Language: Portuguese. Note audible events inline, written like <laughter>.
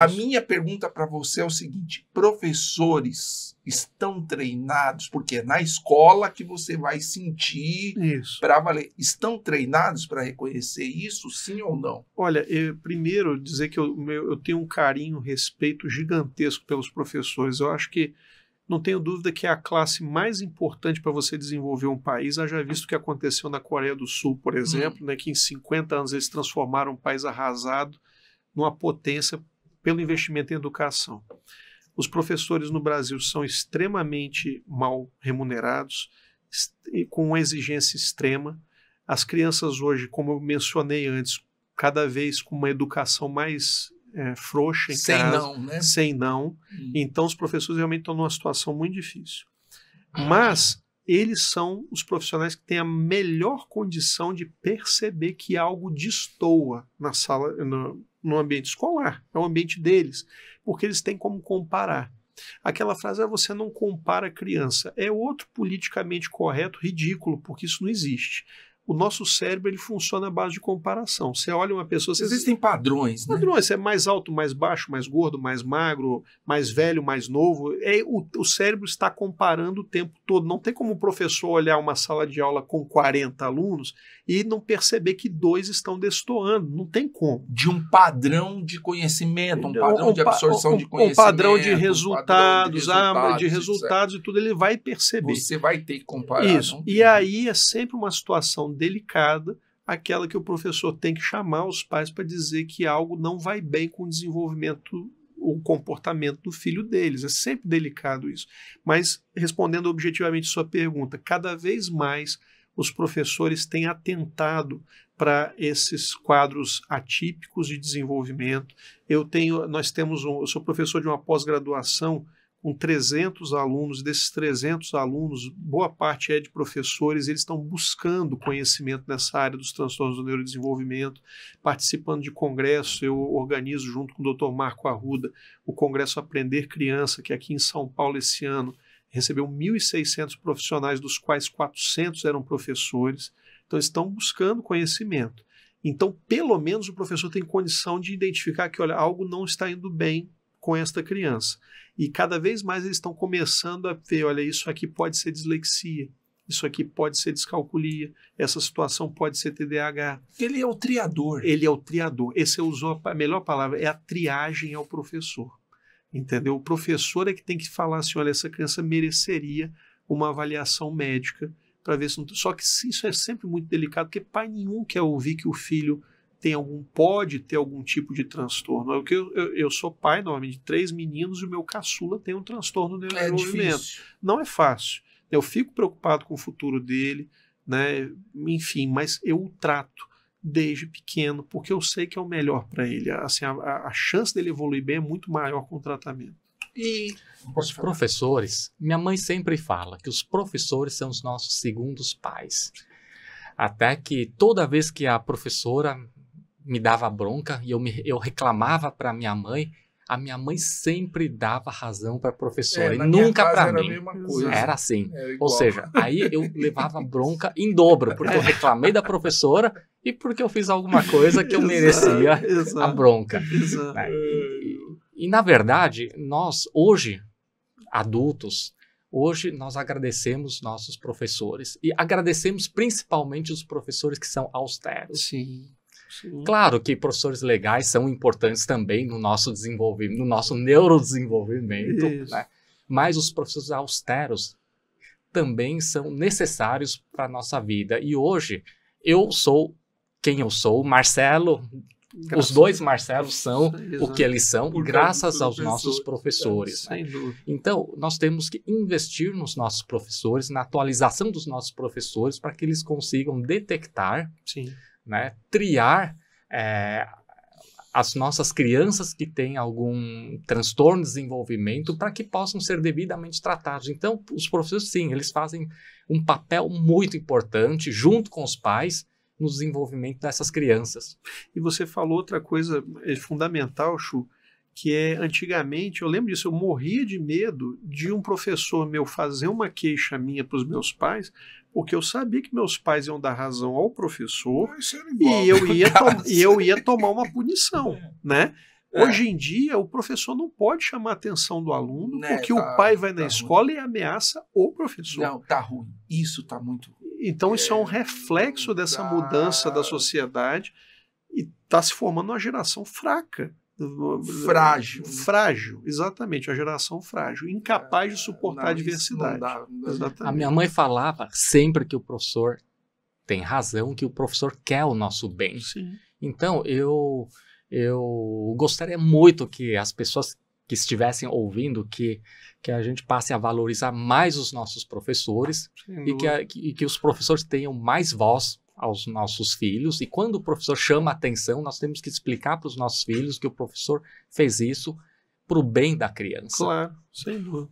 A minha pergunta para você é o seguinte: professores estão treinados, porque é na escola que você vai sentir para valer. Estão treinados para reconhecer isso, sim ou não? Olha, eu, eh, primeiro dizer que eu, eu tenho um carinho, um respeito gigantesco pelos professores. Eu acho que não tenho dúvida que é a classe mais importante para você desenvolver um país. Haja visto o que aconteceu na Coreia do Sul, por hum. exemplo, hum. né, que em 50 anos eles transformaram um país arrasado numa potência pelo investimento em educação. Os professores no Brasil são extremamente mal remunerados, com uma exigência extrema. As crianças hoje, como eu mencionei antes, cada vez com uma educação mais é, frouxa em sem casa, não, né? sem não. Hum. Então os professores realmente estão numa situação muito difícil. Mas eles são os profissionais que têm a melhor condição de perceber que algo destoa na sala, no, no ambiente escolar, é o ambiente deles, porque eles têm como comparar. Aquela frase, ah, você não compara criança, é outro politicamente correto ridículo, porque isso não existe o nosso cérebro ele funciona à base de comparação. Você olha uma pessoa. Você... Existem padrões. Né? Padrões. Né? Você é mais alto, mais baixo, mais gordo, mais magro, mais velho, mais novo. É, o, o cérebro está comparando o tempo todo. Não tem como o professor olhar uma sala de aula com 40 alunos e não perceber que dois estão destoando. Não tem como. De um padrão de conhecimento, um padrão um, de absorção um, de conhecimento. Um padrão de resultados, um ah, padrão de resultados, de resultados e tudo, ele vai perceber. Você vai ter que comparar. Isso. E aí é sempre uma situação delicada, aquela que o professor tem que chamar os pais para dizer que algo não vai bem com o desenvolvimento ou comportamento do filho deles. É sempre delicado isso. Mas, respondendo objetivamente sua pergunta, cada vez mais os professores têm atentado para esses quadros atípicos de desenvolvimento. Eu tenho, nós temos, um, eu sou professor de uma pós-graduação com 300 alunos, desses 300 alunos, boa parte é de professores, eles estão buscando conhecimento nessa área dos transtornos do neurodesenvolvimento, participando de congresso, eu organizo junto com o Dr. Marco Arruda o congresso Aprender Criança, que aqui em São Paulo esse ano recebeu 1.600 profissionais, dos quais 400 eram professores, então estão buscando conhecimento. Então, pelo menos o professor tem condição de identificar que, olha, algo não está indo bem com esta criança. E cada vez mais eles estão começando a ver: olha, isso aqui pode ser dislexia, isso aqui pode ser descalculia, essa situação pode ser TDAH. Ele é o triador. Ele é o triador. Esse é usou a melhor palavra, é a triagem ao professor. Entendeu? O professor é que tem que falar assim: olha, essa criança mereceria uma avaliação médica para ver se não. Só que isso é sempre muito delicado, porque pai nenhum quer ouvir que o filho tem algum, pode ter algum tipo de transtorno. Eu, eu, eu sou pai, normalmente, de três meninos e o meu caçula tem um transtorno neurodesenvolvimento. É difícil. Não é fácil. Eu fico preocupado com o futuro dele, né? Enfim, mas eu o trato desde pequeno, porque eu sei que é o melhor para ele. Assim, a, a, chance dele evoluir bem é muito maior com o tratamento. E os professores, minha mãe sempre fala que os professores são os nossos segundos pais. Até que toda vez que a professora me dava bronca e eu, me, eu reclamava para minha mãe, a minha mãe sempre dava razão para a professora, é, e nunca para mim. Era assim. Era é, Ou seja, aí eu levava bronca em dobro, porque eu reclamei da professora e porque eu fiz alguma coisa que eu merecia a bronca. Exato. E, né? é. e, e, na verdade, nós hoje, adultos, hoje nós agradecemos nossos professores e agradecemos principalmente os professores que são austeros. Sim Claro que professores legais são importantes também no nosso desenvolvimento, no nosso neurodesenvolvimento, né? mas os professores austeros também são necessários para a nossa vida. E hoje eu sou quem eu sou, Marcelo, graças os dois Marcelos são o que eles são, graças aos nossos professores. É, né? Então, nós temos que investir nos nossos professores, na atualização dos nossos professores, para que eles consigam detectar. Sim né, triar é, as nossas crianças que têm algum transtorno de desenvolvimento para que possam ser devidamente tratados. Então, os professores, sim, eles fazem um papel muito importante junto com os pais no desenvolvimento dessas crianças. E você falou outra coisa é, fundamental, Chu, que é antigamente, eu lembro disso, eu morria de medo de um professor meu fazer uma queixa minha para os meus pais, porque eu sabia que meus pais iam dar razão ao professor ah, <laughs> e eu, ia e eu ia tomar uma punição, é. né? É. Hoje em dia, o professor não pode chamar a atenção do aluno, né, porque tá, o pai vai tá na ruim. escola e ameaça o professor. Não, tá ruim. Isso tá muito ruim. Então, é, isso é um é, reflexo dessa tá... mudança da sociedade e está se formando uma geração fraca. Frágil. Frágil, exatamente. Uma geração frágil, incapaz de é, suportar não, a diversidade. Não dá, não dá. A minha mãe falava sempre que o professor tem razão, que o professor quer o nosso bem. Sim. Então, eu, eu gostaria muito que as pessoas que estivessem ouvindo que, que a gente passe a valorizar mais os nossos professores e que, a, que, e que os professores tenham mais voz aos nossos filhos, e quando o professor chama atenção, nós temos que explicar para os nossos filhos que o professor fez isso para o bem da criança. Claro, sem dúvida.